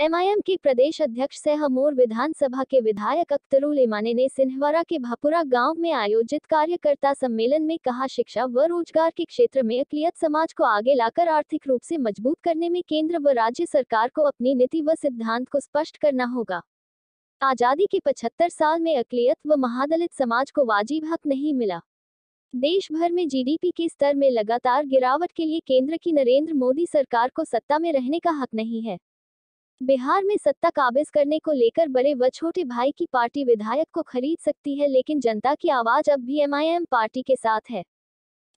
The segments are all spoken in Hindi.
एमआईएम के प्रदेश अध्यक्ष सहमोर विधानसभा के विधायक अख्तरुल इमाने ने सिंहवारा के भापुरा गांव में आयोजित कार्यकर्ता सम्मेलन में कहा शिक्षा व रोजगार के क्षेत्र में अकलियत समाज को आगे लाकर आर्थिक रूप से मजबूत करने में केंद्र व राज्य सरकार को अपनी नीति व सिद्धांत को स्पष्ट करना होगा आजादी के पचहत्तर साल में अकलियत व महादलित समाज को वाजिब हक नहीं मिला देश भर में जीडीपी के स्तर में लगातार गिरावट के लिए केंद्र की नरेंद्र मोदी सरकार को सत्ता में रहने का हक नहीं है बिहार में सत्ता काबिज करने को लेकर बड़े व छोटे भाई की पार्टी विधायक को खरीद सकती है लेकिन जनता की आवाज अब भी एमआईएम पार्टी के साथ है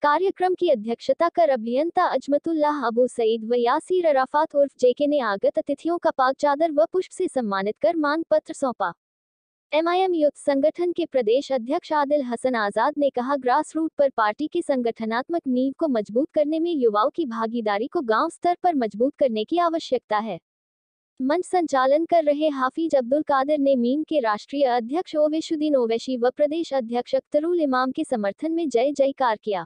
कार्यक्रम की अध्यक्षता कर अभियंता अजमतुल्लाह अबू सईद व यासिर अराफात उर्फ जेके ने आगत अतिथियों का पाक चादर व पुष्प से सम्मानित कर मांग पत्र सौंपा एमआईएम युद्ध संगठन के प्रदेश अध्यक्ष आदिल हसन आजाद ने कहा ग्रास रूट पर पार्टी की संगठनात्मक नींव को मजबूत करने में युवाओं की भागीदारी को गांव स्तर पर मजबूत करने की आवश्यकता है मंच संचालन कर रहे हाफिज अब्दुल कादिर ने मीम के राष्ट्रीय अध्यक्ष ओवेशुद्दीन ओवैशी व प्रदेश अध्यक्ष अख्तरुल इमाम के समर्थन में जय जयकार किया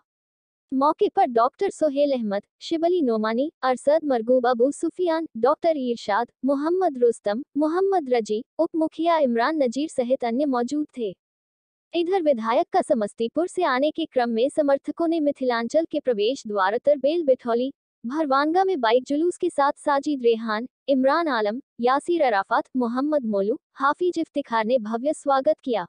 मौके पर डॉक्टर सोहेल अहमद शिबली नोमानी अरसद मरगूब अबू सुफियान डॉक्टर इरशाद मोहम्मद रुस्तम मोहम्मद रजी उप मुखिया इमरान नजीर सहित अन्य मौजूद थे इधर विधायक का समस्तीपुर से आने के क्रम में समर्थकों ने मिथिलांचल के प्रवेश द्वार बेल बिठौली भरवानगा में बाइक जुलूस के साथ साजिद रेहान इमरान आलम यासिर अराफात मोहम्मद मोलू हाफिज इफ्तिखार ने भव्य स्वागत किया